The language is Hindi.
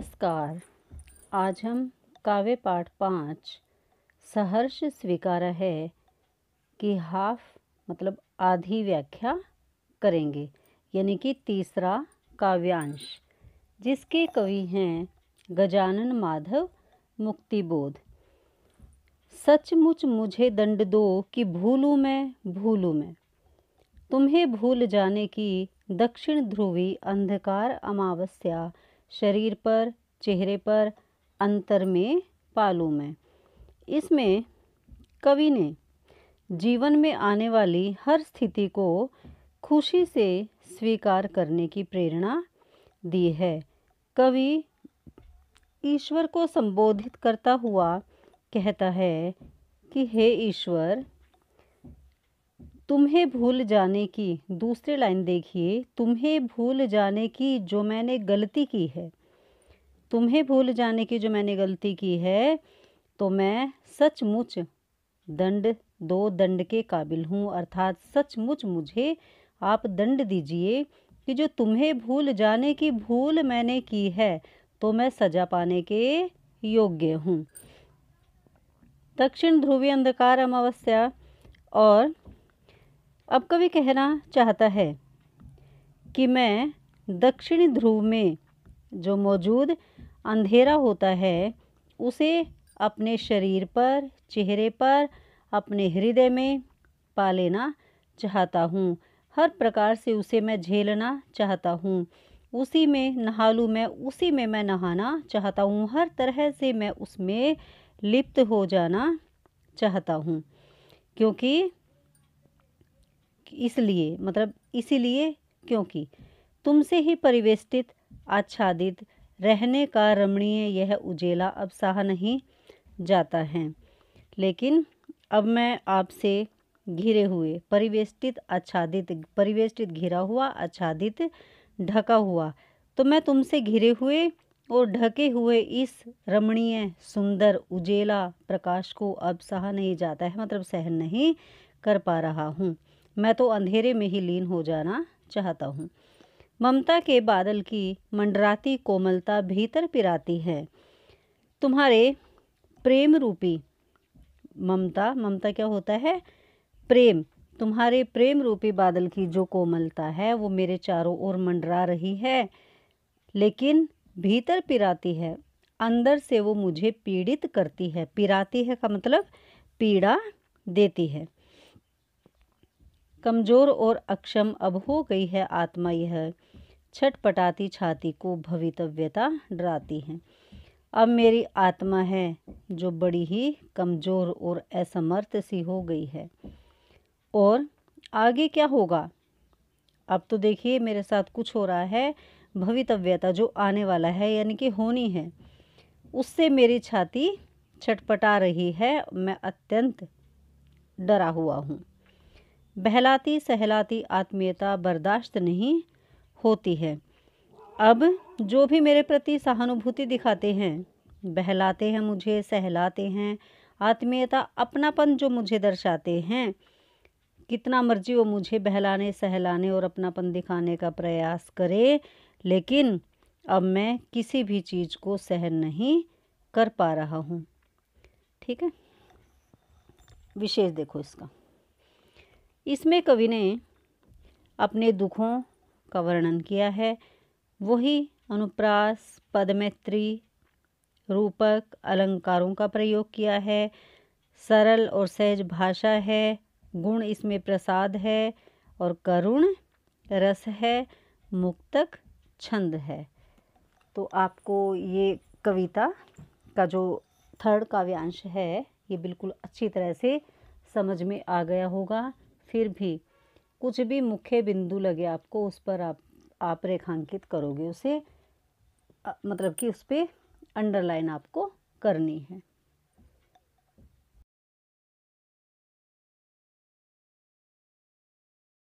नमस्कार आज हम काव्य पाठ पाँच सहर्ष स्वीकार है कि हाफ मतलब आधी व्याख्या करेंगे यानी कि तीसरा काव्यांश जिसके कवि हैं गजानन माधव मुक्तिबोध सचमुच मुझे दंड दो कि भूलू मैं भूलू मैं तुम्हें भूल जाने की दक्षिण ध्रुवी अंधकार अमावस्या शरीर पर चेहरे पर अंतर में पालू में इसमें कवि ने जीवन में आने वाली हर स्थिति को खुशी से स्वीकार करने की प्रेरणा दी है कवि ईश्वर को संबोधित करता हुआ कहता है कि हे ईश्वर तुम्हें भूल जाने की दूसरी लाइन देखिए तुम्हें भूल जाने की जो मैंने गलती की है तुम्हें भूल जाने की जो मैंने गलती की है तो मैं सचमुच दंड दो दंड के काबिल हूँ अर्थात सचमुच मुझे आप दंड दीजिए कि जो तुम्हें भूल जाने की भूल मैंने की है तो मैं सजा पाने के योग्य हूँ दक्षिण ध्रुवी अंधकार अमावस्या और अब कवि कहना चाहता है कि मैं दक्षिण ध्रुव में जो मौजूद अंधेरा होता है उसे अपने शरीर पर चेहरे पर अपने हृदय में पा लेना चाहता हूँ हर प्रकार से उसे मैं झेलना चाहता हूँ उसी में नहा लूँ मैं उसी में मैं नहाना चाहता हूँ हर तरह से मैं उसमें लिप्त हो जाना चाहता हूँ क्योंकि इसलिए मतलब इसीलिए क्योंकि तुमसे ही परिवेष्टित आच्छादित रहने का रमणीय यह उजेला अब सहा नहीं जाता है लेकिन अब मैं आपसे घिरे हुए परिवेष्टित आच्छादित परिवेष्टित घिरा हुआ आच्छादित ढका हुआ तो मैं तुमसे घिरे हुए और ढके हुए इस रमणीय सुंदर उजेला प्रकाश को अब सहा नहीं जाता है मतलब सहन नहीं कर पा रहा हूँ मैं तो अंधेरे में ही लीन हो जाना चाहता हूँ ममता के बादल की मंडराती कोमलता भीतर पिराती है तुम्हारे प्रेम रूपी ममता ममता क्या होता है प्रेम तुम्हारे प्रेम रूपी बादल की जो कोमलता है वो मेरे चारों ओर मंडरा रही है लेकिन भीतर पिराती है अंदर से वो मुझे पीड़ित करती है पिराती है का मतलब पीड़ा देती है कमज़ोर और अक्षम अब हो गई है आत्मा यह छटपटाती छाती को भवितव्यता डराती है अब मेरी आत्मा है जो बड़ी ही कमज़ोर और असमर्थ सी हो गई है और आगे क्या होगा अब तो देखिए मेरे साथ कुछ हो रहा है भवितव्यता जो आने वाला है यानी कि होनी है उससे मेरी छाती छटपटा रही है मैं अत्यंत डरा हुआ हूँ बहलाती सहलाती आत्मीयता बर्दाश्त नहीं होती है अब जो भी मेरे प्रति सहानुभूति दिखाते हैं बहलाते हैं मुझे सहलाते हैं आत्मीयता अपनापन जो मुझे दर्शाते हैं कितना मर्जी वो मुझे बहलाने सहलाने और अपनापन दिखाने का प्रयास करे लेकिन अब मैं किसी भी चीज़ को सहन नहीं कर पा रहा हूँ ठीक है विशेष देखो इसका इसमें कवि ने अपने दुखों का वर्णन किया है वही अनुप्रास पद रूपक अलंकारों का प्रयोग किया है सरल और सहज भाषा है गुण इसमें प्रसाद है और करुण रस है मुक्तक छंद है तो आपको ये कविता का जो थर्ड काव्यांश है ये बिल्कुल अच्छी तरह से समझ में आ गया होगा फिर भी कुछ भी मुख्य बिंदु लगे आपको उस पर आप आप रेखांकित करोगे उसे मतलब कि उस पर अंडरलाइन आपको करनी है